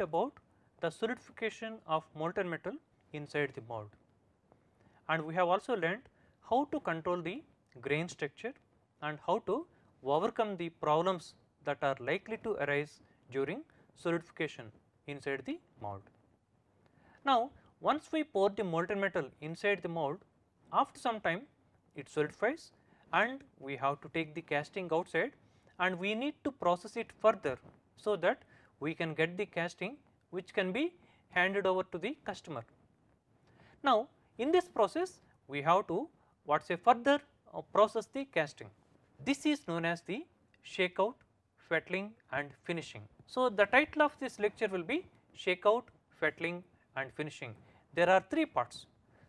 bit about the solidification of molten metal inside the mold. And we have also learnt how to control the grain structure and how to overcome the problems that are likely to arise during solidification inside the mold. Now, once we pour the molten metal inside the mold, after some time it solidifies and we have to take the casting outside and we need to process it further so that we can get the casting which can be handed over to the customer. Now, in this process we have to what say further uh, process the casting. This is known as the shakeout, fettling and finishing. So, the title of this lecture will be shakeout, fettling and finishing. There are three parts.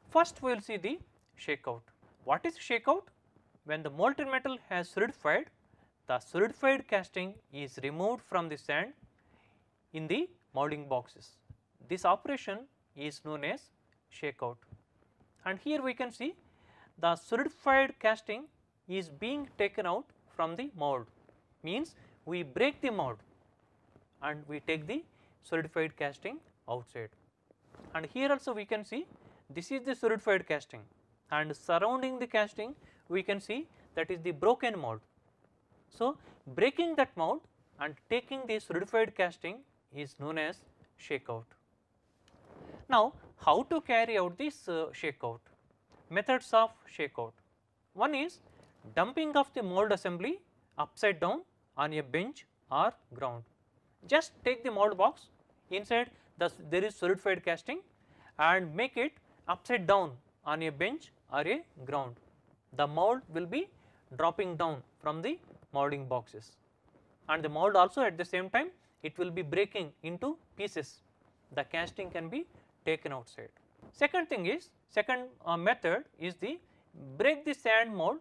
First we will see the shakeout. What is shakeout? When the molten metal has solidified, the solidified casting is removed from the sand in the molding boxes. This operation is known as shakeout and here we can see the solidified casting is being taken out from the mold means we break the mold and we take the solidified casting outside. And here also we can see this is the solidified casting and surrounding the casting we can see that is the broken mold. So, breaking that mold and taking the solidified casting is known as shakeout. Now, how to carry out this uh, shakeout? Methods of shakeout. One is dumping of the mold assembly upside down on a bench or ground. Just take the mold box inside the, there is solidified casting and make it upside down on a bench or a ground. The mold will be dropping down from the molding boxes and the mold also at the same time it will be breaking into pieces the casting can be taken outside. Second thing is second uh, method is the break the sand mold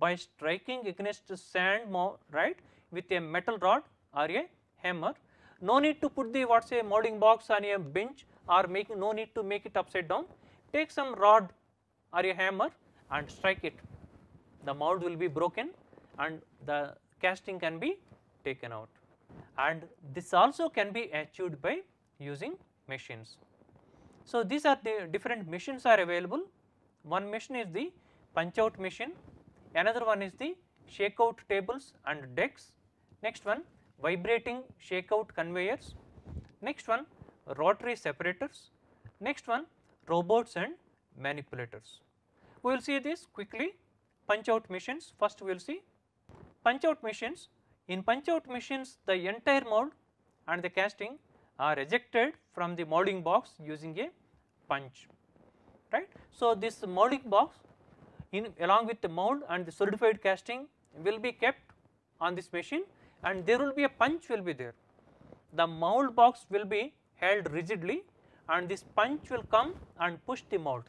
by striking against the sand mold right with a metal rod or a hammer. No need to put the what say molding box on a bench or make no need to make it upside down. Take some rod or a hammer and strike it. The mold will be broken and the casting can be taken out and this also can be achieved by using machines. So, these are the different machines are available. One machine is the punch out machine, another one is the shake-out tables and decks, next one vibrating shake-out conveyors, next one rotary separators, next one robots and manipulators. We will see this quickly punch out machines first we will see punch out machines in punch out machines the entire mold and the casting are ejected from the molding box using a punch right. So, this molding box in along with the mold and the solidified casting will be kept on this machine and there will be a punch will be there. The mold box will be held rigidly and this punch will come and push the mold.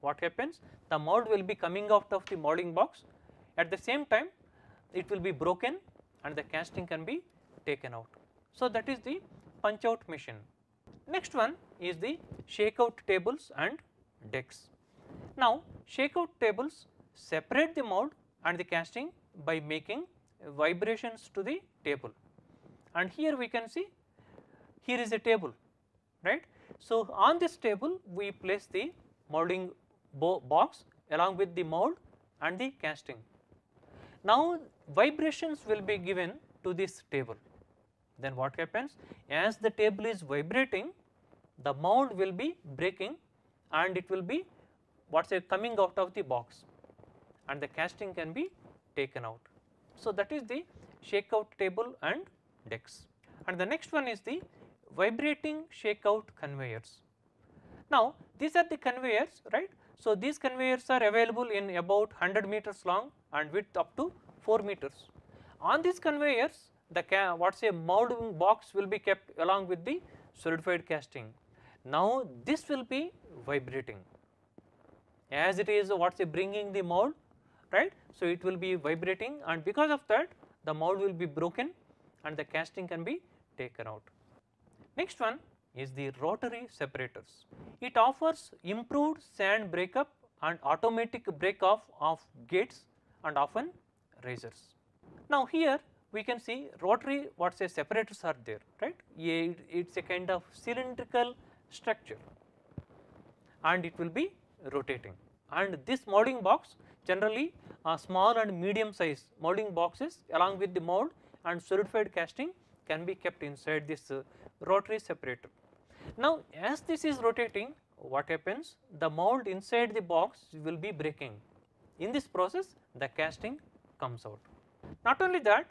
What happens? The mold will be coming out of the molding box at the same time it will be broken and the casting can be taken out. So, that is the punch out machine. Next one is the shake-out tables and decks. Now, shake-out tables separate the mold and the casting by making vibrations to the table. And here we can see here is a table right. So, on this table we place the molding box along with the mold and the casting. Now, vibrations will be given to this table. Then what happens? As the table is vibrating, the mound will be breaking and it will be what's coming out of the box and the casting can be taken out. So, that is the shakeout table and decks. And the next one is the vibrating shakeout conveyors. Now, these are the conveyors right so, these conveyors are available in about 100 meters long and width up to 4 meters. On these conveyors the what say molding box will be kept along with the solidified casting. Now, this will be vibrating as it is what say bringing the mold right. So, it will be vibrating and because of that the mold will be broken and the casting can be taken out. Next one is the rotary separators. It offers improved sand breakup and automatic break off of gates and often razors. Now here we can see rotary what say separators are there right it is a kind of cylindrical structure and it will be rotating and this molding box generally uh, small and medium size molding boxes along with the mold and solidified casting can be kept inside this uh, rotary separator. Now as this is rotating what happens the mold inside the box will be breaking. In this process the casting comes out. Not only that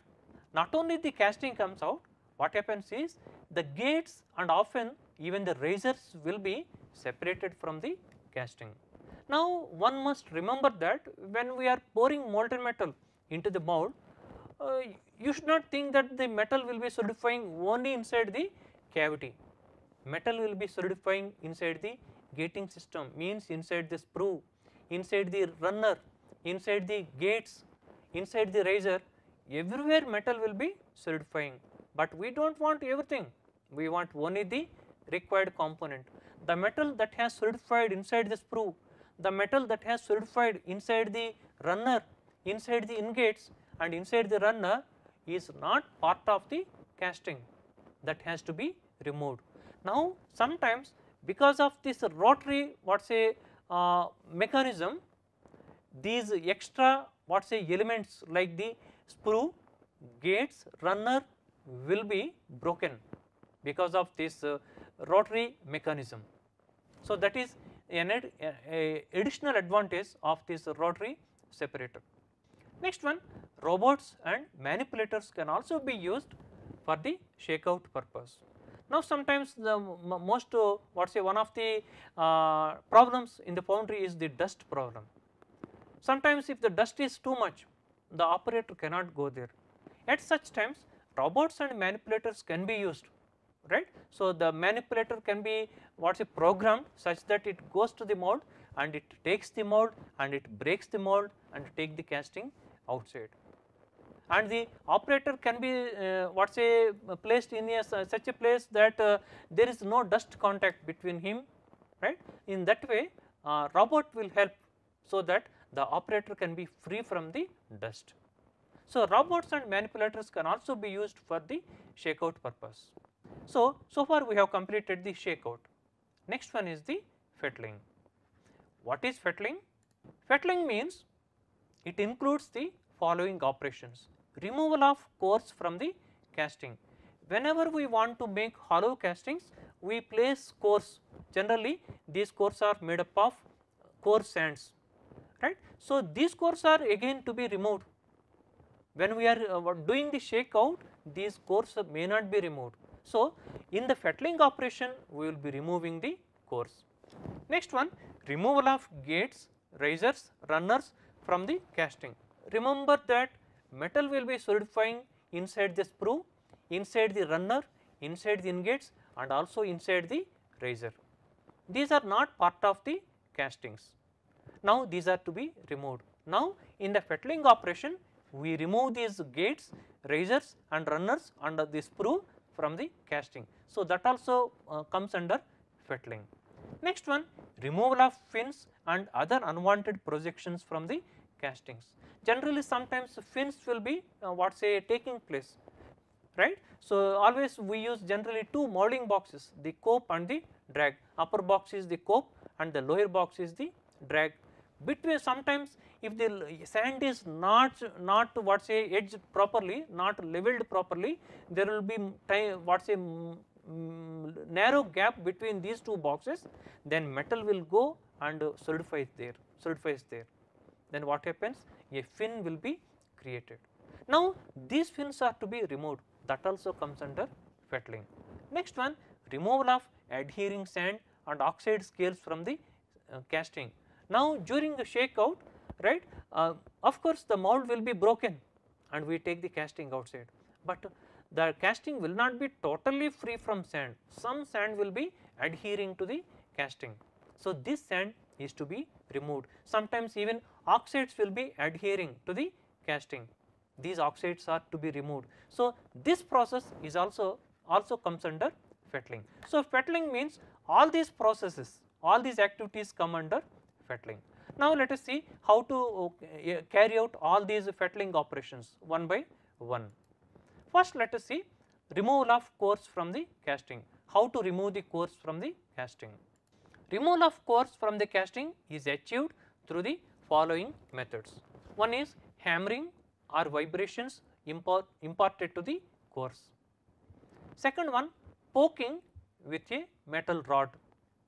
not only the casting comes out what happens is the gates and often even the razors will be separated from the casting. Now one must remember that when we are pouring molten metal into the mold uh, you should not think that the metal will be solidifying only inside the cavity metal will be solidifying inside the gating system means inside the sprue, inside the runner, inside the gates, inside the riser everywhere metal will be solidifying, but we do not want everything we want only the required component. The metal that has solidified inside the sprue, the metal that has solidified inside the runner, inside the ingates, and inside the runner is not part of the casting that has to be removed. Now, sometimes because of this rotary what say uh, mechanism, these extra what say elements like the sprue, gates, runner will be broken because of this uh, rotary mechanism. So, that is an ad, a, a additional advantage of this rotary separator. Next one robots and manipulators can also be used for the shakeout purpose. Now sometimes the most uh, what say one of the uh, problems in the foundry is the dust problem. Sometimes if the dust is too much the operator cannot go there. At such times robots and manipulators can be used right. So, the manipulator can be what is programmed such that it goes to the mold and it takes the mold and it breaks the mold and take the casting outside and the operator can be uh, what say placed in a such a place that uh, there is no dust contact between him right. In that way uh, robot will help so that the operator can be free from the dust. So, robots and manipulators can also be used for the shakeout purpose. So, so far we have completed the shakeout. Next one is the fettling. What is fettling? Fettling means it includes the following operations removal of cores from the casting. Whenever we want to make hollow castings, we place cores generally these cores are made up of core sands right. So, these cores are again to be removed when we are uh, doing the shake out these cores may not be removed. So, in the fettling operation we will be removing the cores. Next one removal of gates, risers, runners from the casting. Remember that metal will be solidifying inside the sprue, inside the runner, inside the ingots and also inside the riser. These are not part of the castings. Now, these are to be removed. Now, in the fettling operation, we remove these gates, risers and runners under the sprue from the casting. So, that also uh, comes under fettling. Next one, removal of fins and other unwanted projections from the castings generally sometimes fins will be uh, what say taking place right. So, always we use generally two modeling boxes the cope and the drag upper box is the cope and the lower box is the drag. Between sometimes if the sand is not not what say edged properly not leveled properly there will be time what say narrow gap between these two boxes then metal will go and solidifies there solidifies there. Then what happens a fin will be created. Now these fins are to be removed that also comes under fettling. Next one removal of adhering sand and oxide scales from the uh, casting. Now during the shakeout right uh, of course the mold will be broken and we take the casting outside but the casting will not be totally free from sand some sand will be adhering to the casting. So this sand is to be removed sometimes even oxides will be adhering to the casting these oxides are to be removed. So, this process is also also comes under fettling. So, fettling means all these processes all these activities come under fettling. Now, let us see how to uh, carry out all these fettling operations one by one. First let us see removal of cores from the casting, how to remove the cores from the casting. Removal of cores from the casting is achieved through the following methods. One is hammering or vibrations import, imparted to the cores. Second one poking with a metal rod.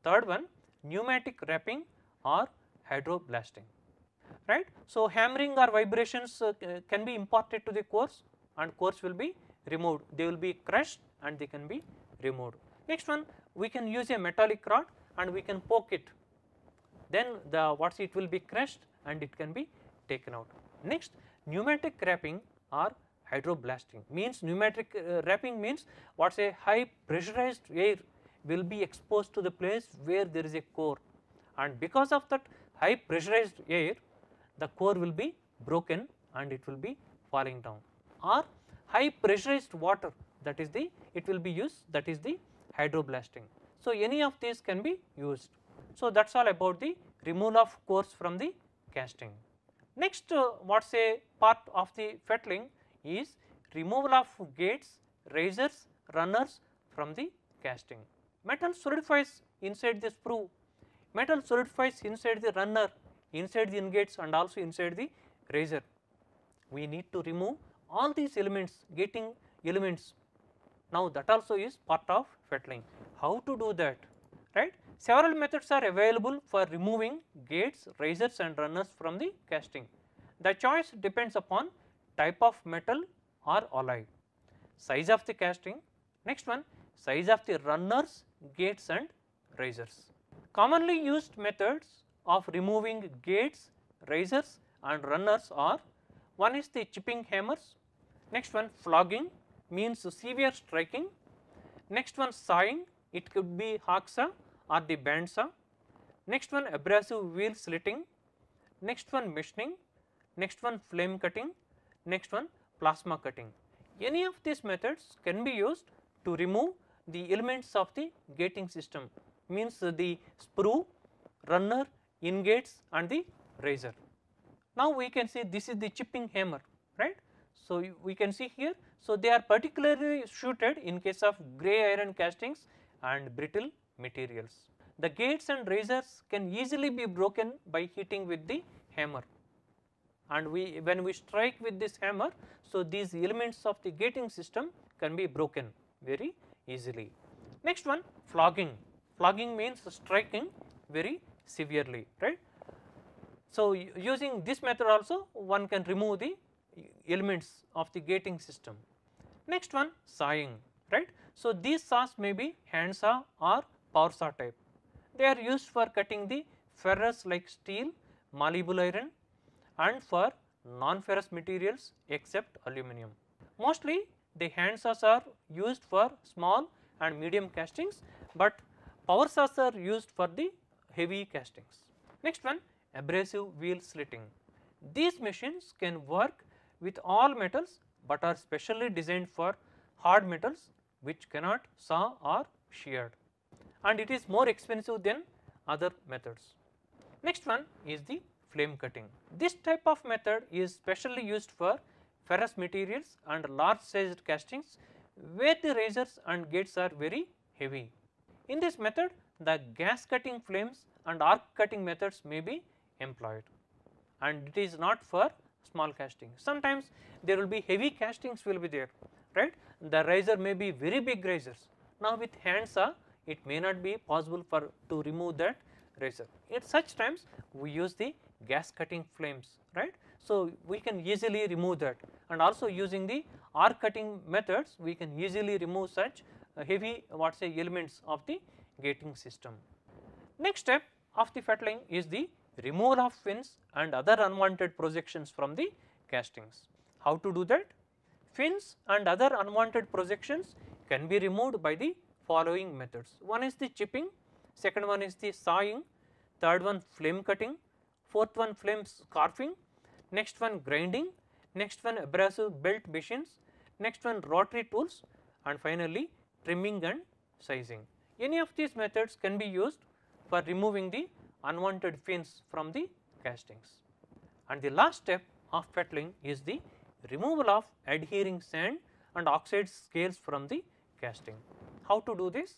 Third one pneumatic wrapping or hydroblasting. Right? So, hammering or vibrations uh, can be imparted to the cores and cores will be removed. They will be crushed and they can be removed. Next one we can use a metallic rod and we can poke it. Then the what it will be crushed and it can be taken out. Next pneumatic wrapping or hydroblasting means pneumatic uh, wrapping means what is a high pressurized air will be exposed to the place where there is a core and because of that high pressurized air the core will be broken and it will be falling down or high pressurized water that is the it will be used that is the hydroblasting. So, any of these can be used. So, that is all about the removal of cores from the casting. Next uh, what is a part of the fettling is removal of gates, razors, runners from the casting. Metal solidifies inside the sprue, metal solidifies inside the runner, inside the ingots and also inside the razor. We need to remove all these elements, gating elements. Now that also is part of fettling. How to do that, right? Several methods are available for removing gates, risers and runners from the casting. The choice depends upon type of metal or alloy, size of the casting, next one size of the runners, gates and risers. Commonly used methods of removing gates, risers and runners are one is the chipping hammers, next one flogging means severe striking, next one sawing it could be hacksaw are the band next one abrasive wheel slitting, next one machining, next one flame cutting, next one plasma cutting. Any of these methods can be used to remove the elements of the gating system means the sprue, runner, ingates, and the razor. Now we can see this is the chipping hammer right. So, we can see here. So, they are particularly suited in case of grey iron castings and brittle materials. The gates and razors can easily be broken by hitting with the hammer and we when we strike with this hammer. So, these elements of the gating system can be broken very easily. Next one flogging, flogging means striking very severely right. So, using this method also one can remove the elements of the gating system. Next one sawing right. So, these saws may be hand saw or power saw type. They are used for cutting the ferrous like steel, malleable iron and for non-ferrous materials except aluminum. Mostly the hand saws are used for small and medium castings, but power saws are used for the heavy castings. Next one abrasive wheel slitting. These machines can work with all metals, but are specially designed for hard metals which cannot saw or sheared and it is more expensive than other methods. Next one is the flame cutting. This type of method is specially used for ferrous materials and large sized castings where the razors and gates are very heavy. In this method the gas cutting flames and arc cutting methods may be employed and it is not for small castings. Sometimes there will be heavy castings will be there right the riser may be very big razors. Now with hands are. Uh, it may not be possible for to remove that razor. At such times we use the gas cutting flames right. So, we can easily remove that and also using the arc cutting methods we can easily remove such uh, heavy what say elements of the gating system. Next step of the fettling is the removal of fins and other unwanted projections from the castings. How to do that? Fins and other unwanted projections can be removed by the following methods. One is the chipping, second one is the sawing, third one flame cutting, fourth one flame scarfing, next one grinding, next one abrasive belt machines, next one rotary tools and finally trimming and sizing. Any of these methods can be used for removing the unwanted fins from the castings. And the last step of pettling is the removal of adhering sand and oxide scales from the casting. How to do this?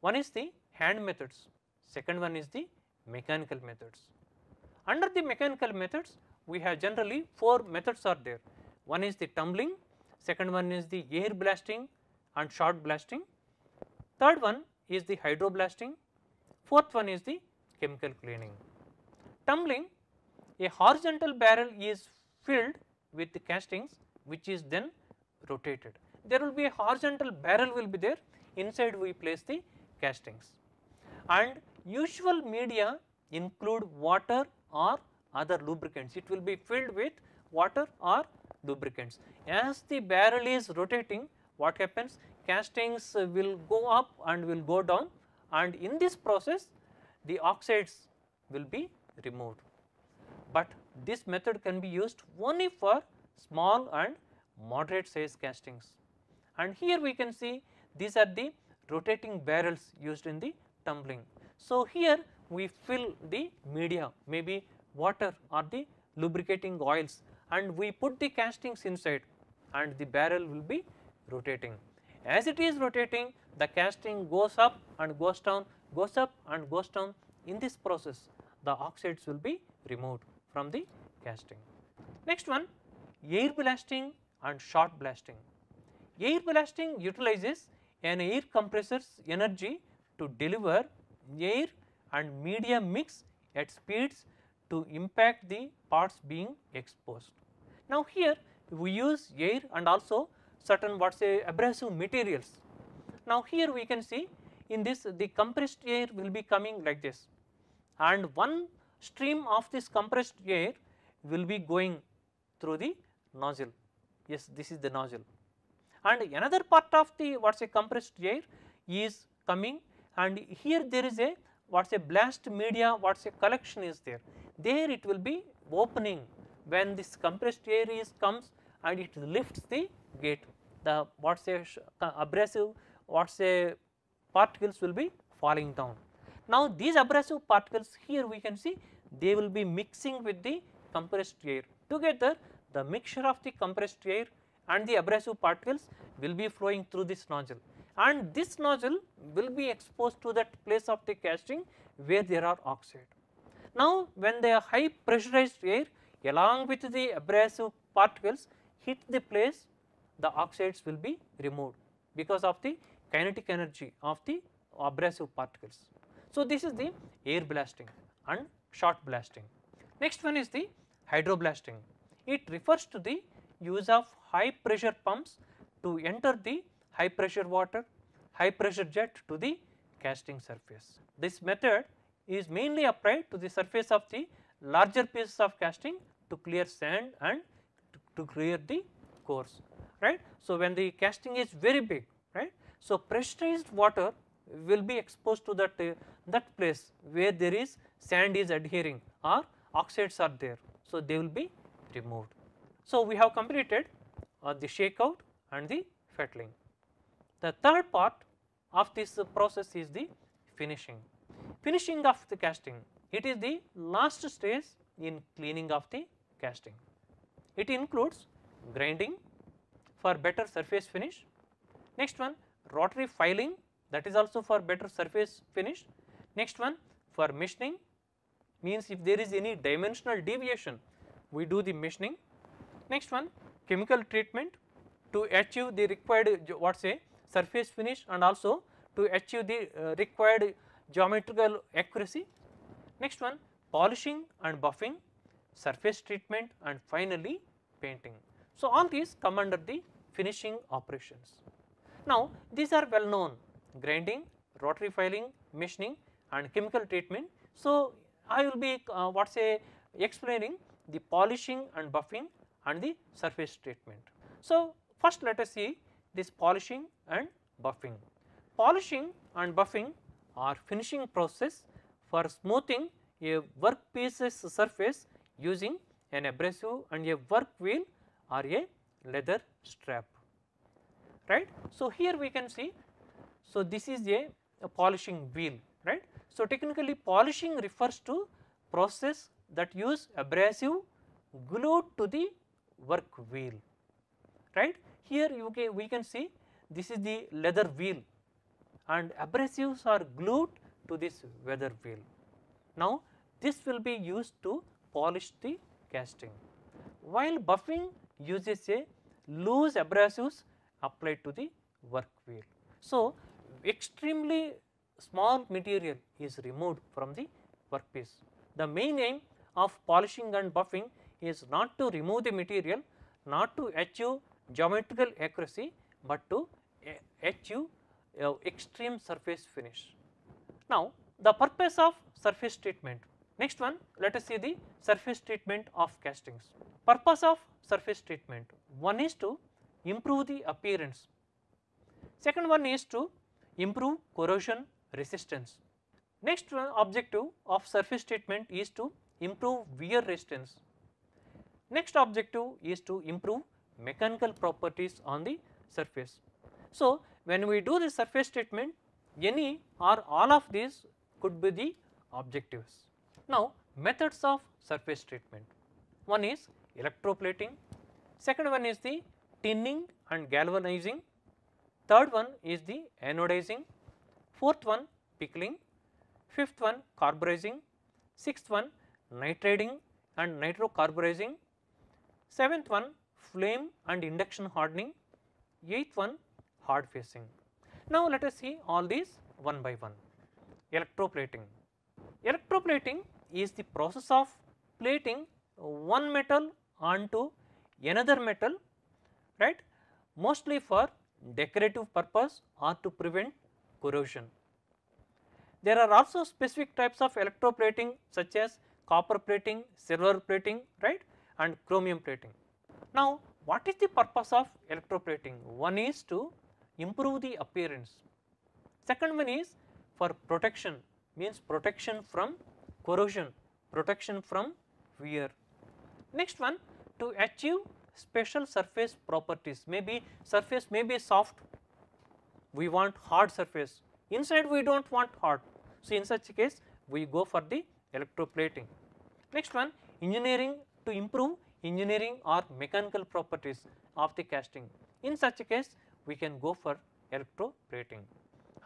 One is the hand methods, second one is the mechanical methods. Under the mechanical methods, we have generally four methods are there. One is the tumbling, second one is the air blasting and shot blasting, third one is the hydro blasting, fourth one is the chemical cleaning. Tumbling, a horizontal barrel is filled with the castings which is then rotated. There will be a horizontal barrel will be there inside we place the castings. And usual media include water or other lubricants, it will be filled with water or lubricants. As the barrel is rotating what happens castings will go up and will go down and in this process the oxides will be removed. But this method can be used only for small and moderate size castings. And here we can see these are the rotating barrels used in the tumbling. So, here we fill the media maybe water or the lubricating oils and we put the castings inside and the barrel will be rotating. As it is rotating the casting goes up and goes down, goes up and goes down. In this process the oxides will be removed from the casting. Next one air blasting and shot blasting. Air blasting utilizes an air compressor's energy to deliver air and media mix at speeds to impact the parts being exposed. Now here we use air and also certain what say abrasive materials. Now here we can see in this the compressed air will be coming like this and one stream of this compressed air will be going through the nozzle. Yes, this is the nozzle and another part of the what is a compressed air is coming and here there is a what is a blast media what is a collection is there. There it will be opening when this compressed air is comes and it lifts the gate the what is a uh, abrasive what is a particles will be falling down. Now these abrasive particles here we can see they will be mixing with the compressed air together the mixture of the compressed air and the abrasive particles will be flowing through this nozzle and this nozzle will be exposed to that place of the casting where there are oxide. Now when the high pressurized air along with the abrasive particles hit the place the oxides will be removed because of the kinetic energy of the abrasive particles. So this is the air blasting and shot blasting. Next one is the hydroblasting. It refers to the use of high pressure pumps to enter the high pressure water, high pressure jet to the casting surface. This method is mainly applied to the surface of the larger pieces of casting to clear sand and to, to clear the cores, right. So, when the casting is very big, right. So, pressurized water will be exposed to that, uh, that place where there is sand is adhering or oxides are there. So, they will be removed. So, we have completed uh, the shakeout and the fettling. The third part of this process is the finishing. Finishing of the casting, it is the last stage in cleaning of the casting. It includes grinding for better surface finish. Next one rotary filing that is also for better surface finish. Next one for machining means if there is any dimensional deviation we do the machining Next one chemical treatment to achieve the required what say surface finish and also to achieve the uh, required geometrical accuracy. Next one polishing and buffing, surface treatment and finally painting. So, all these come under the finishing operations. Now, these are well known grinding, rotary filing, machining and chemical treatment. So, I will be uh, what say explaining the polishing and buffing and the surface treatment. So, first let us see this polishing and buffing. Polishing and buffing are finishing process for smoothing a workpiece's surface using an abrasive and a work wheel or a leather strap right. So, here we can see so this is a, a polishing wheel right. So, technically polishing refers to process that use abrasive glued to the work wheel right. Here you can we can see this is the leather wheel and abrasives are glued to this weather wheel. Now this will be used to polish the casting while buffing uses a loose abrasives applied to the work wheel. So extremely small material is removed from the workpiece. The main aim of polishing and buffing is not to remove the material, not to achieve geometrical accuracy, but to achieve uh, extreme surface finish. Now, the purpose of surface treatment. Next one, let us see the surface treatment of castings. Purpose of surface treatment, one is to improve the appearance, second one is to improve corrosion resistance. Next one objective of surface treatment is to improve wear resistance. Next objective is to improve mechanical properties on the surface. So, when we do the surface treatment any or all of these could be the objectives. Now, methods of surface treatment one is electroplating, second one is the tinning and galvanizing, third one is the anodizing, fourth one pickling, fifth one carburizing, sixth one nitriding and nitrocarburizing, Seventh one flame and induction hardening. Eighth one hard facing. Now let us see all these one by one. Electroplating. Electroplating is the process of plating one metal onto another metal right mostly for decorative purpose or to prevent corrosion. There are also specific types of electroplating such as copper plating, silver plating right and chromium plating. Now, what is the purpose of electroplating? One is to improve the appearance. Second one is for protection means protection from corrosion, protection from wear. Next one to achieve special surface properties maybe surface may be soft we want hard surface inside we do not want hard. So, in such case we go for the electroplating. Next one engineering to improve engineering or mechanical properties of the casting. In such a case, we can go for electroplating.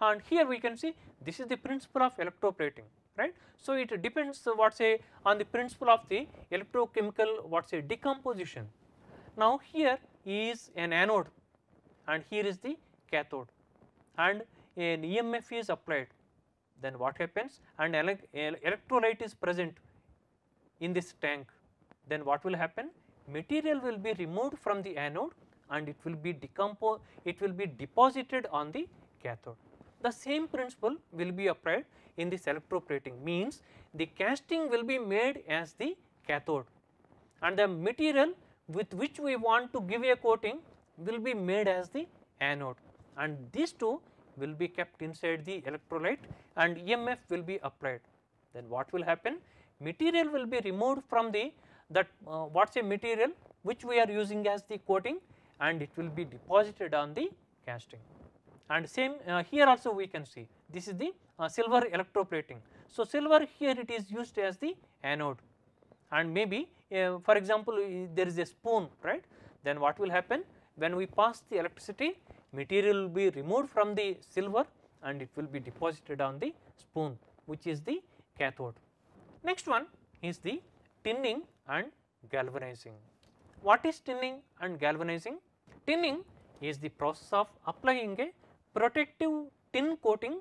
And here we can see this is the principle of electroplating, right. So, it depends what say on the principle of the electrochemical what say decomposition. Now, here is an anode and here is the cathode and an EMF is applied, then what happens and electrolyte is present in this tank then what will happen? Material will be removed from the anode and it will be decomposed, it will be deposited on the cathode. The same principle will be applied in this electroplating means the casting will be made as the cathode and the material with which we want to give a coating will be made as the anode and these two will be kept inside the electrolyte and EMF will be applied. Then what will happen? Material will be removed from the that uh, what is a material which we are using as the coating and it will be deposited on the casting. And same uh, here also we can see this is the uh, silver electroplating. So, silver here it is used as the anode and maybe uh, for example, there is a spoon right then what will happen when we pass the electricity material will be removed from the silver and it will be deposited on the spoon which is the cathode. Next one is the tinning and galvanizing. What is tinning and galvanizing? Tinning is the process of applying a protective tin coating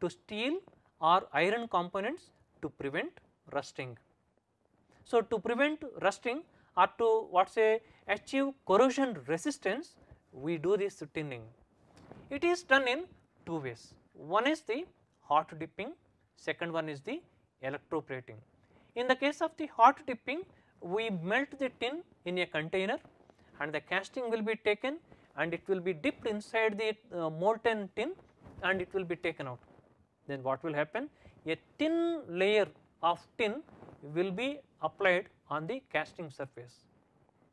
to steel or iron components to prevent rusting. So, to prevent rusting or to what say achieve corrosion resistance, we do this tinning. It is done in two ways. One is the hot dipping, second one is the electroplating. In the case of the hot dipping, we melt the tin in a container and the casting will be taken and it will be dipped inside the uh, molten tin and it will be taken out. Then what will happen? A thin layer of tin will be applied on the casting surface.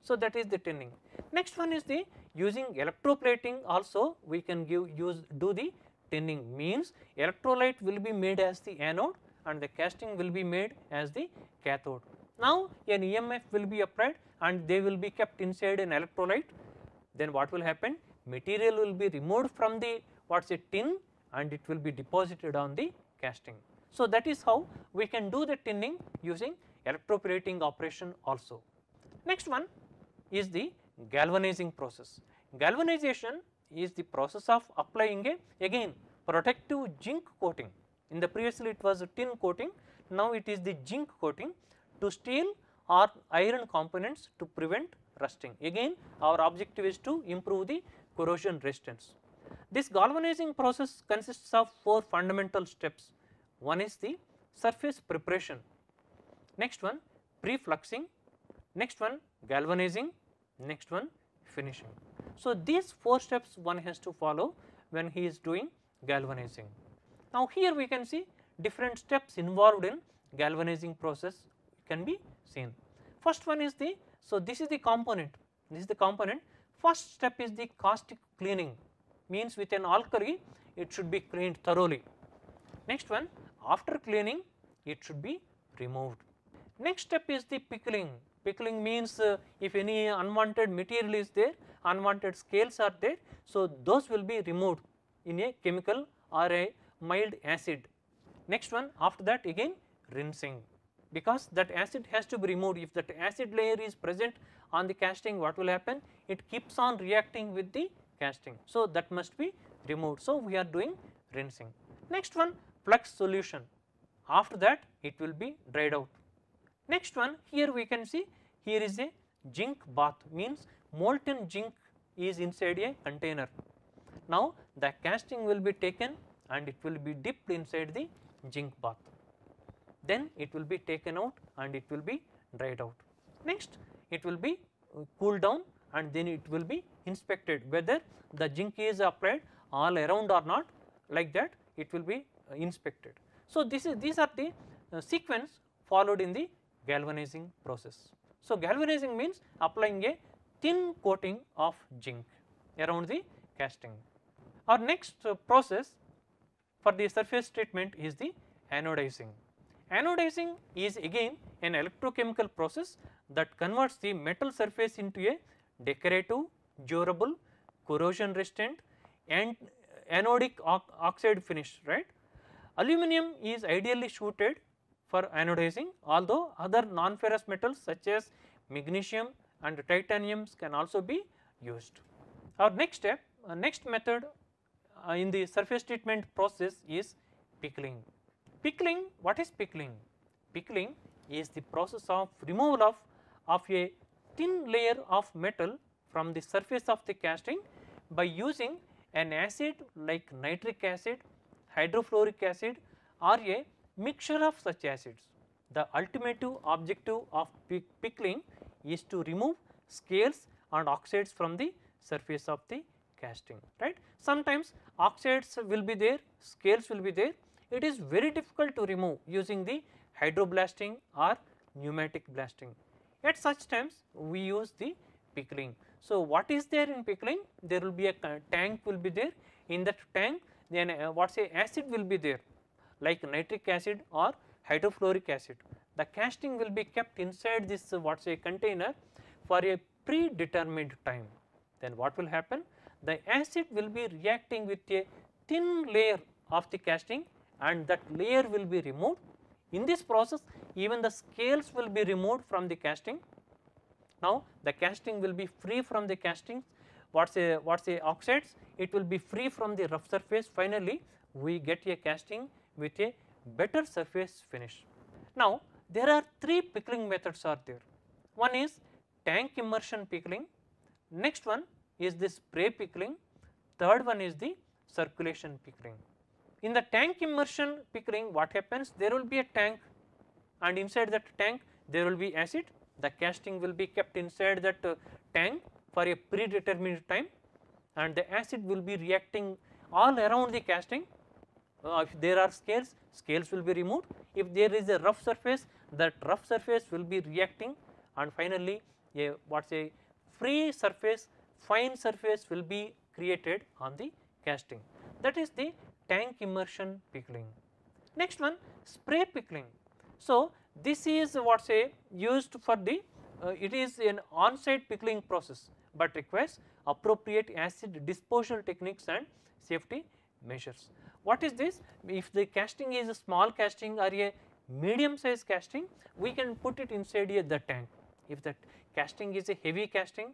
So, that is the tinning. Next one is the using electroplating also we can give use do the tinning means electrolyte will be made as the anode and the casting will be made as the cathode. Now an EMF will be applied and they will be kept inside an electrolyte then what will happen material will be removed from the what is a tin and it will be deposited on the casting. So that is how we can do the tinning using electroplating operation also. Next one is the galvanizing process. Galvanization is the process of applying a again protective zinc coating in the previously it was tin coating, now it is the zinc coating to steel or iron components to prevent rusting. Again our objective is to improve the corrosion resistance. This galvanizing process consists of 4 fundamental steps. One is the surface preparation, next one pre-fluxing, next one galvanizing, next one finishing. So, these 4 steps one has to follow when he is doing galvanizing. Now here we can see different steps involved in galvanizing process can be seen. First one is the, so this is the component, this is the component. First step is the caustic cleaning means with an alkali it should be cleaned thoroughly. Next one after cleaning it should be removed. Next step is the pickling, pickling means uh, if any unwanted material is there, unwanted scales are there, so those will be removed in a chemical or a mild acid. Next one after that again rinsing because that acid has to be removed if that acid layer is present on the casting what will happen it keeps on reacting with the casting. So, that must be removed. So, we are doing rinsing. Next one flux solution after that it will be dried out. Next one here we can see here is a zinc bath means molten zinc is inside a container. Now, the casting will be taken and it will be dipped inside the zinc bath. Then it will be taken out and it will be dried out. Next it will be uh, cooled down and then it will be inspected whether the zinc is applied all around or not like that it will be uh, inspected. So, this is these are the uh, sequence followed in the galvanizing process. So, galvanizing means applying a thin coating of zinc around the casting. Our next process for the surface treatment is the anodizing. Anodizing is again an electrochemical process that converts the metal surface into a decorative, durable, corrosion resistant and uh, anodic oxide finish right. Aluminum is ideally suited for anodizing although other non-ferrous metals such as magnesium and titaniums can also be used. Our next step, uh, next method uh, in the surface treatment process is pickling. Pickling, what is pickling? Pickling is the process of removal of, of a thin layer of metal from the surface of the casting by using an acid like nitric acid, hydrofluoric acid or a mixture of such acids. The ultimate objective of pickling is to remove scales and oxides from the surface of the casting right. Sometimes oxides will be there, scales will be there, it is very difficult to remove using the hydroblasting or pneumatic blasting. At such times we use the pickling. So, what is there in pickling? There will be a tank will be there, in that tank then uh, what say acid will be there like nitric acid or hydrofluoric acid. The casting will be kept inside this uh, what say container for a predetermined time. Then what will happen? the acid will be reacting with a thin layer of the casting and that layer will be removed. In this process even the scales will be removed from the casting. Now the casting will be free from the castings, what say what say oxides it will be free from the rough surface finally we get a casting with a better surface finish. Now there are three pickling methods are there, one is tank immersion pickling, next one is the spray pickling, third one is the circulation pickling. In the tank immersion pickling what happens there will be a tank and inside that tank there will be acid the casting will be kept inside that uh, tank for a predetermined time and the acid will be reacting all around the casting. Uh, if there are scales, scales will be removed. If there is a rough surface, that rough surface will be reacting and finally, a what say free surface fine surface will be created on the casting that is the tank immersion pickling. Next one spray pickling. So, this is what say used for the uh, it is an on-site pickling process, but requires appropriate acid disposal techniques and safety measures. What is this? If the casting is a small casting or a medium size casting, we can put it inside a, the tank. If the casting is a heavy casting,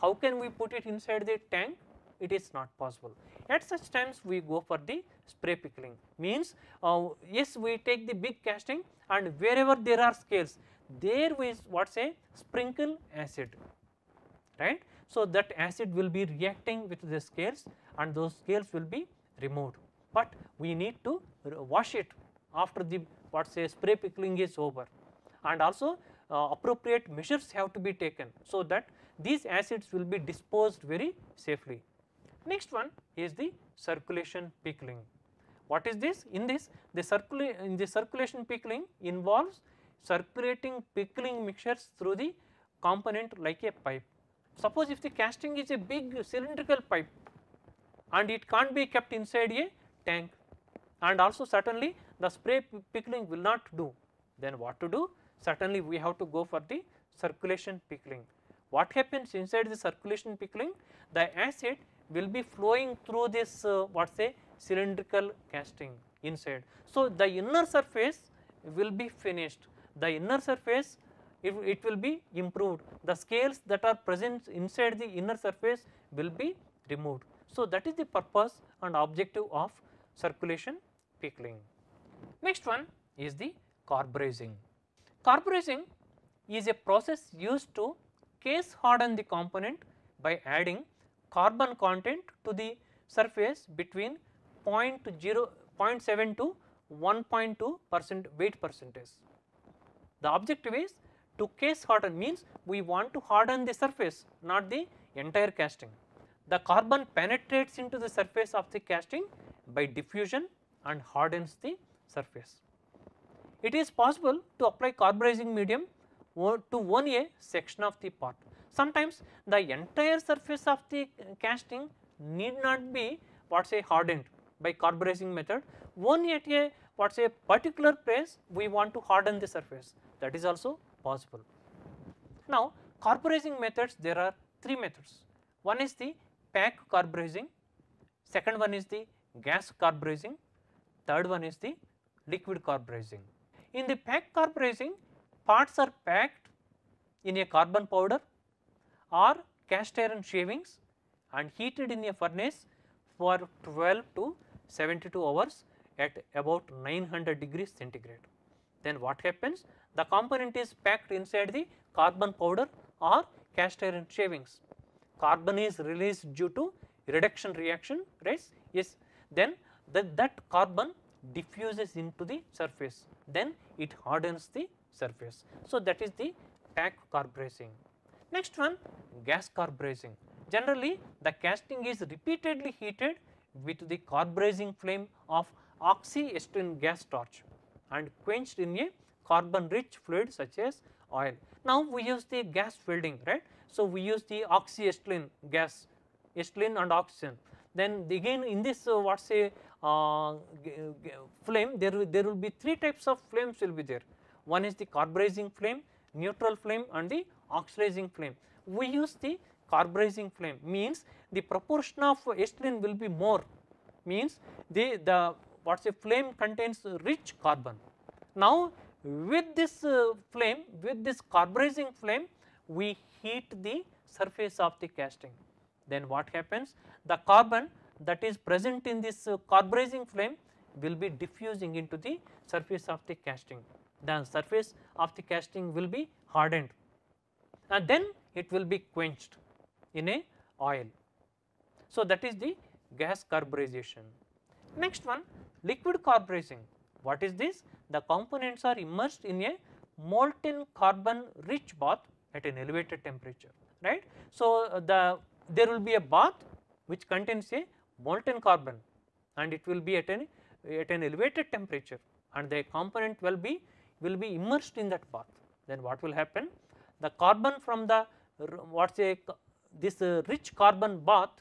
how can we put it inside the tank? It is not possible. At such times we go for the spray pickling means uh, yes we take the big casting and wherever there are scales there we what say sprinkle acid right. So, that acid will be reacting with the scales and those scales will be removed, but we need to wash it after the what say spray pickling is over and also uh, appropriate measures have to be taken. So, that these acids will be disposed very safely. Next one is the circulation pickling. What is this? In this the in the circulation pickling involves circulating pickling mixtures through the component like a pipe. Suppose if the casting is a big cylindrical pipe and it can't be kept inside a tank and also certainly the spray pickling will not do, then what to do? Certainly we have to go for the circulation pickling. What happens inside the circulation pickling? The acid will be flowing through this uh, what say cylindrical casting inside. So, the inner surface will be finished, the inner surface it, it will be improved, the scales that are present inside the inner surface will be removed. So, that is the purpose and objective of circulation pickling. Next one is the carburizing. Carburizing is a process used to case harden the component by adding carbon content to the surface between 0 0.0 0.7 to 1.2 percent weight percentage. The objective is to case harden means we want to harden the surface not the entire casting. The carbon penetrates into the surface of the casting by diffusion and hardens the surface. It is possible to apply carburizing medium to one a section of the part. Sometimes the entire surface of the casting need not be what say hardened by carburizing method, One at a what say particular place we want to harden the surface that is also possible. Now carburizing methods there are three methods, one is the pack carburizing, second one is the gas carburizing, third one is the liquid carburizing. In the pack carburizing parts are packed in a carbon powder or cast iron shavings and heated in a furnace for 12 to 72 hours at about 900 degrees centigrade. Then what happens? The component is packed inside the carbon powder or cast iron shavings. Carbon is released due to reduction reaction, right? Yes. Then the, that carbon diffuses into the surface, then it hardens the surface. So, that is the pack car Next one gas car Generally the casting is repeatedly heated with the car flame of oxyacetylene gas torch and quenched in a carbon rich fluid such as oil. Now, we use the gas welding right. So, we use the oxyacetylene gas acetylene and oxygen. Then again in this uh, what say uh, flame there, there will be three types of flames will be there one is the carburizing flame, neutral flame and the oxidizing flame. We use the carburizing flame means the proportion of ethylene will be more means the, the what is a flame contains rich carbon. Now with this uh, flame with this carburizing flame we heat the surface of the casting. Then what happens? The carbon that is present in this uh, carburizing flame will be diffusing into the surface of the casting the surface of the casting will be hardened and then it will be quenched in a oil. So, that is the gas carburization. Next one liquid carburizing. What is this? The components are immersed in a molten carbon rich bath at an elevated temperature, right. So, uh, the there will be a bath which contains a molten carbon and it will be at an at an elevated temperature and the component will be will be immersed in that path then what will happen the carbon from the what say this uh, rich carbon bath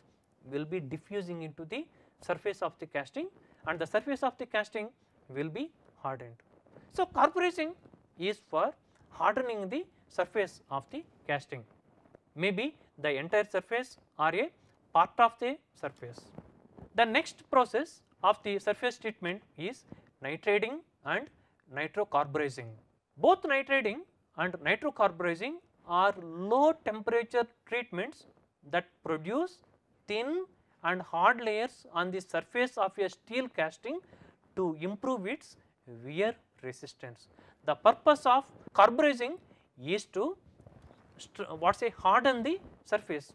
will be diffusing into the surface of the casting and the surface of the casting will be hardened. So, carburizing is for hardening the surface of the casting maybe the entire surface or a part of the surface. The next process of the surface treatment is nitrating and nitrocarburizing. Both nitriding and nitrocarburizing are low temperature treatments that produce thin and hard layers on the surface of a steel casting to improve its wear resistance. The purpose of carburizing is to what say harden the surface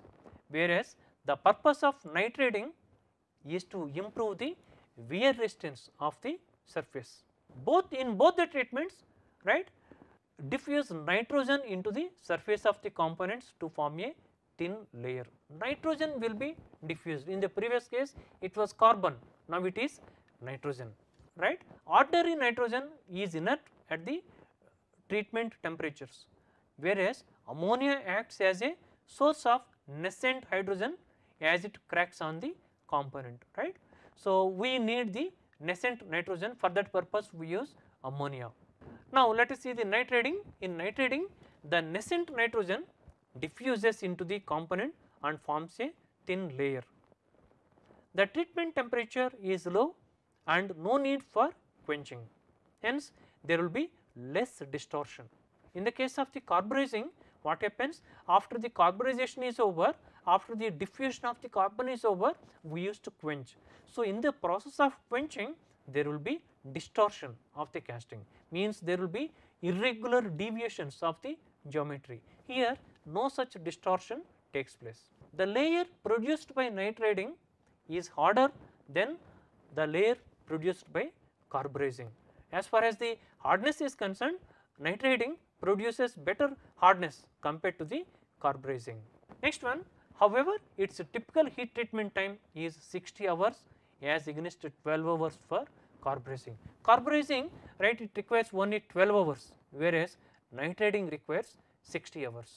whereas the purpose of nitriding is to improve the wear resistance of the surface both in both the treatments right diffuse nitrogen into the surface of the components to form a thin layer. Nitrogen will be diffused in the previous case it was carbon now it is nitrogen right. Ordinary nitrogen is inert at the treatment temperatures whereas ammonia acts as a source of nascent hydrogen as it cracks on the component right. So, we need the nascent nitrogen for that purpose we use ammonia. Now let us see the nitriding. In nitriding the nascent nitrogen diffuses into the component and forms a thin layer. The treatment temperature is low and no need for quenching. Hence there will be less distortion. In the case of the carburizing what happens after the carburization is over after the diffusion of the carbon is over we used to quench. So, in the process of quenching there will be distortion of the casting means there will be irregular deviations of the geometry. Here no such distortion takes place. The layer produced by nitriding is harder than the layer produced by carburizing. As far as the hardness is concerned, nitriding produces better hardness compared to the carburizing. Next one, However, its typical heat treatment time is 60 hours as against 12 hours for carburizing. Carburizing right it requires only 12 hours whereas nitriding requires 60 hours.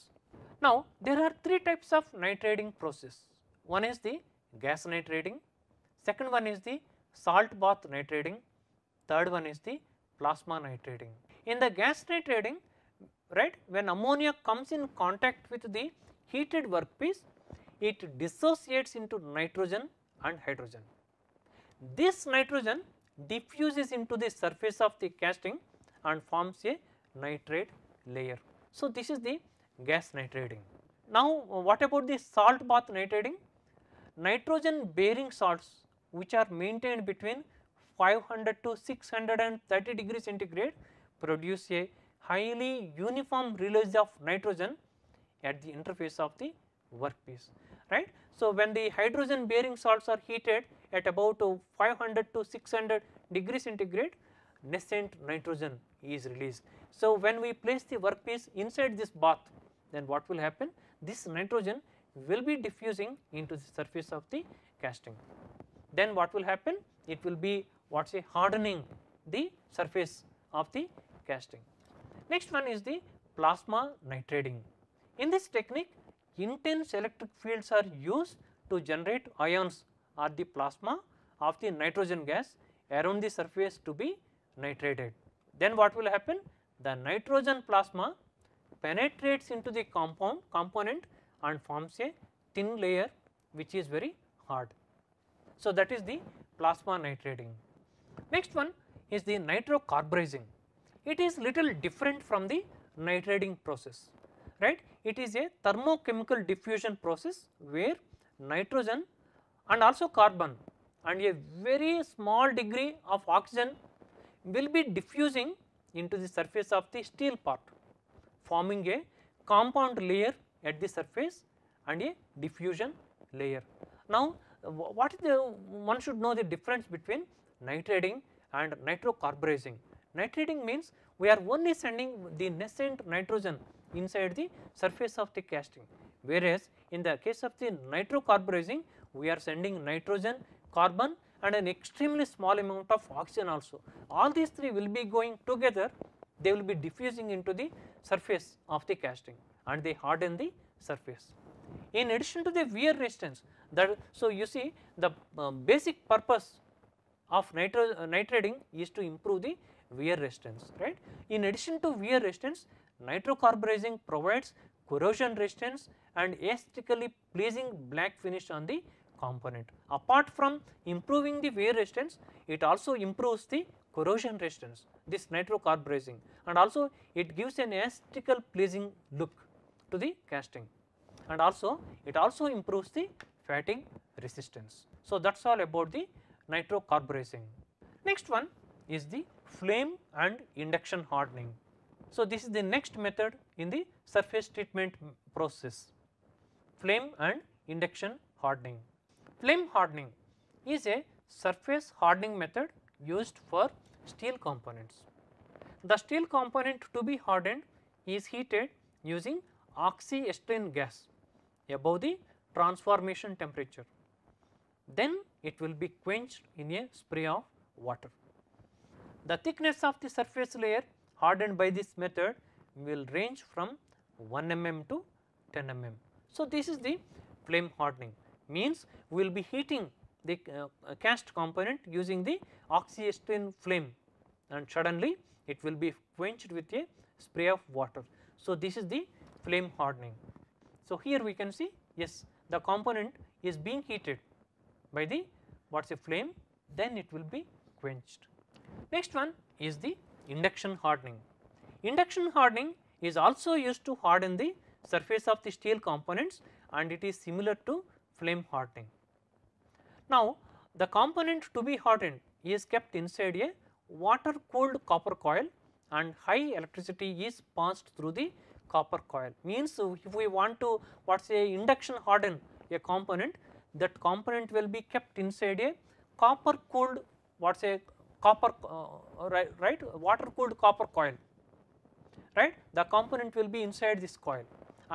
Now, there are three types of nitriding process. One is the gas nitriding, second one is the salt bath nitriding, third one is the plasma nitriding. In the gas nitriding, right, when ammonia comes in contact with the heated workpiece, it dissociates into nitrogen and hydrogen. This nitrogen diffuses into the surface of the casting and forms a nitrate layer. So, this is the gas nitriding. Now, what about the salt bath nitriding? Nitrogen bearing salts which are maintained between 500 to 630 degree centigrade produce a highly uniform release of nitrogen at the interface of the workpiece right. So, when the hydrogen bearing salts are heated at about 500 to 600 degree centigrade nascent nitrogen is released. So, when we place the workpiece inside this bath then what will happen this nitrogen will be diffusing into the surface of the casting. Then what will happen it will be what say hardening the surface of the casting. Next one is the plasma nitrating. In this technique intense electric fields are used to generate ions or the plasma of the nitrogen gas around the surface to be nitrated. Then what will happen? The nitrogen plasma penetrates into the compound component and forms a thin layer which is very hard. So, that is the plasma nitrating. Next one is the nitrocarburizing. It is little different from the nitrating process, right it is a thermochemical diffusion process where nitrogen and also carbon and a very small degree of oxygen will be diffusing into the surface of the steel part forming a compound layer at the surface and a diffusion layer. Now, what is the one should know the difference between nitriding and nitrocarburizing. Nitriding means we are only sending the nascent nitrogen inside the surface of the casting. Whereas, in the case of the nitrocarburizing, we are sending nitrogen, carbon and an extremely small amount of oxygen also. All these three will be going together, they will be diffusing into the surface of the casting and they harden the surface. In addition to the wear resistance, that so you see the uh, basic purpose of nitro, uh, nitriding is to improve the wear resistance, right. In addition to wear resistance, Nitrocarburizing provides corrosion resistance and aesthetically pleasing black finish on the component. Apart from improving the wear resistance, it also improves the corrosion resistance this nitrocarburizing and also it gives an aesthetical pleasing look to the casting and also it also improves the fatigue resistance. So, that is all about the nitrocarburizing. Next one is the flame and induction hardening. So, this is the next method in the surface treatment process flame and induction hardening. Flame hardening is a surface hardening method used for steel components. The steel component to be hardened is heated using oxyacetylene gas above the transformation temperature. Then it will be quenched in a spray of water. The thickness of the surface layer hardened by this method will range from 1 mm to 10 mm. So, this is the flame hardening means we will be heating the uh, cast component using the oxyacetylene flame and suddenly it will be quenched with a spray of water. So, this is the flame hardening. So, here we can see yes the component is being heated by the what is a flame then it will be quenched. Next one is the induction hardening. Induction hardening is also used to harden the surface of the steel components and it is similar to flame hardening. Now, the component to be hardened is kept inside a water cooled copper coil and high electricity is passed through the copper coil. Means, if we want to what say induction harden a component, that component will be kept inside a copper cooled what say copper uh, uh, right, right water cooled copper coil right the component will be inside this coil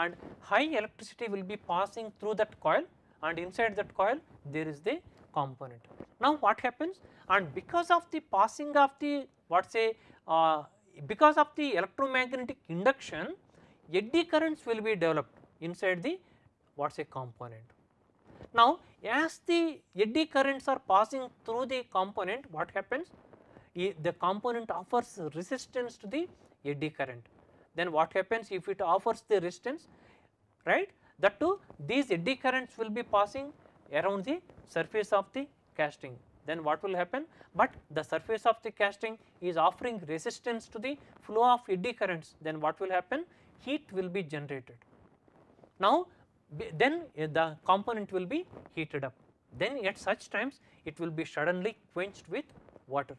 and high electricity will be passing through that coil and inside that coil there is the component. Now what happens and because of the passing of the what say uh, because of the electromagnetic induction eddy currents will be developed inside the what say component now, as the eddy currents are passing through the component, what happens? The component offers resistance to the eddy current. Then what happens if it offers the resistance, right? That too, these eddy currents will be passing around the surface of the casting. Then what will happen? But the surface of the casting is offering resistance to the flow of eddy currents. Then what will happen? Heat will be generated. Now, then eh, the component will be heated up. Then at such times it will be suddenly quenched with water.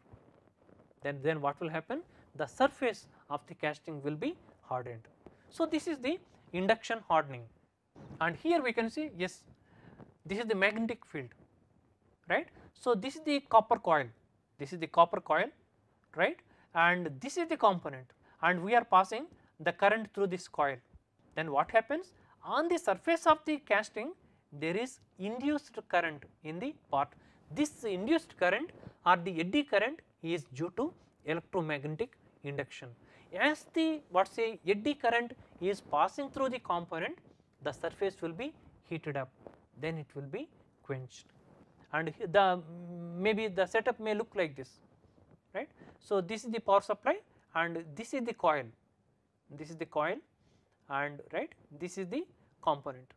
Then, then what will happen? The surface of the casting will be hardened. So, this is the induction hardening and here we can see yes this is the magnetic field right. So, this is the copper coil this is the copper coil right and this is the component and we are passing the current through this coil then what happens on the surface of the casting there is induced current in the pot. This induced current or the eddy current is due to electromagnetic induction. As the what say eddy current is passing through the component the surface will be heated up then it will be quenched and the maybe the setup may look like this right. So, this is the power supply and this is the coil this is the coil and right this is the component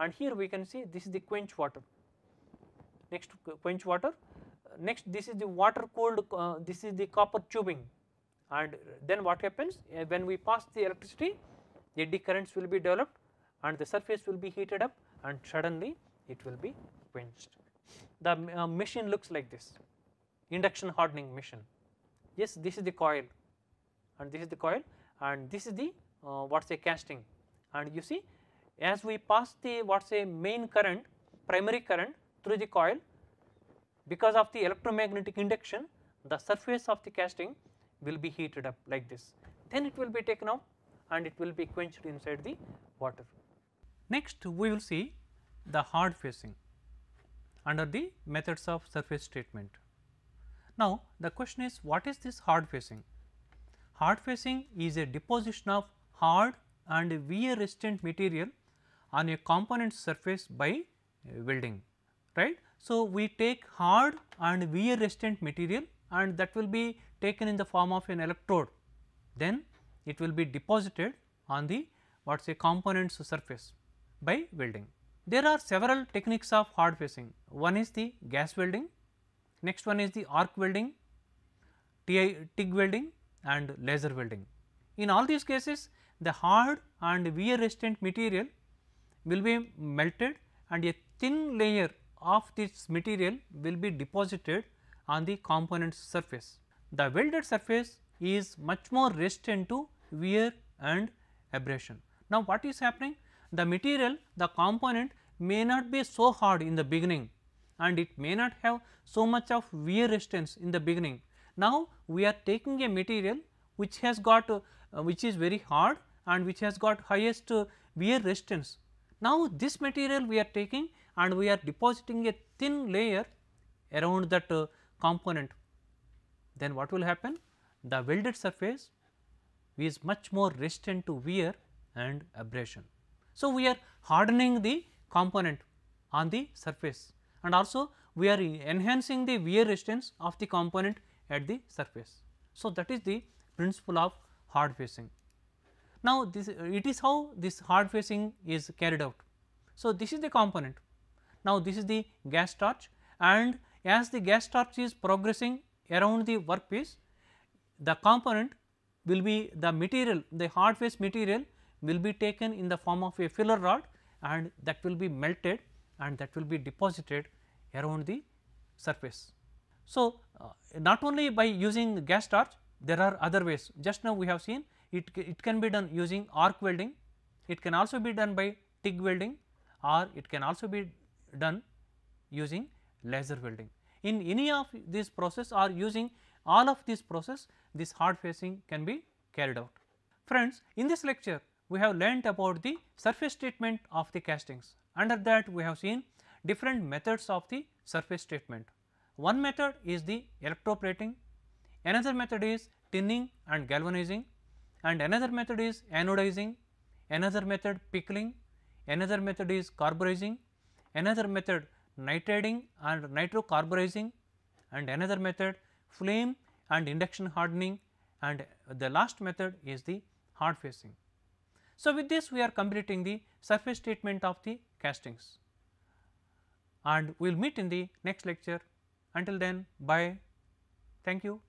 and here we can see this is the quench water. Next quench water, next this is the water cooled, uh, this is the copper tubing and then what happens uh, when we pass the electricity the eddy currents will be developed and the surface will be heated up and suddenly it will be quenched. The uh, machine looks like this induction hardening machine. Yes, this is the coil and this is the coil and this is the uh, what is a casting and you see as we pass the what say main current, primary current through the coil, because of the electromagnetic induction, the surface of the casting will be heated up like this. Then it will be taken out and it will be quenched inside the water. Next, we will see the hard facing under the methods of surface treatment. Now, the question is what is this hard facing? Hard facing is a deposition of hard and wear resistant material on a component surface by uh, welding right. So, we take hard and wear resistant material and that will be taken in the form of an electrode then it will be deposited on the what is a components surface by welding. There are several techniques of hard facing one is the gas welding next one is the arc welding, TIG welding and laser welding. In all these cases the hard and wear resistant material will be melted and a thin layer of this material will be deposited on the component surface. The welded surface is much more resistant to wear and abrasion. Now, what is happening? The material, the component may not be so hard in the beginning and it may not have so much of wear resistance in the beginning. Now, we are taking a material which has got uh, which is very hard and which has got highest uh, wear resistance now, this material we are taking and we are depositing a thin layer around that uh, component, then what will happen? The welded surface is much more resistant to wear and abrasion. So, we are hardening the component on the surface and also we are enhancing the wear resistance of the component at the surface. So, that is the principle of hard facing. Now, this it is how this hard facing is carried out. So, this is the component. Now, this is the gas torch and as the gas torch is progressing around the workpiece, the component will be the material, the hard face material will be taken in the form of a filler rod and that will be melted and that will be deposited around the surface. So, uh, not only by using gas torch, there are other ways. Just now we have seen it, it can be done using arc welding, it can also be done by TIG welding or it can also be done using laser welding. In any of these process or using all of these process this hard facing can be carried out. Friends in this lecture we have learnt about the surface treatment of the castings. Under that we have seen different methods of the surface treatment. One method is the electroplating, another method is tinning and galvanizing, and another method is anodizing, another method pickling, another method is carburizing, another method nitriding and nitrocarburizing and another method flame and induction hardening and the last method is the hard facing. So, with this we are completing the surface treatment of the castings and we will meet in the next lecture. Until then bye, thank you.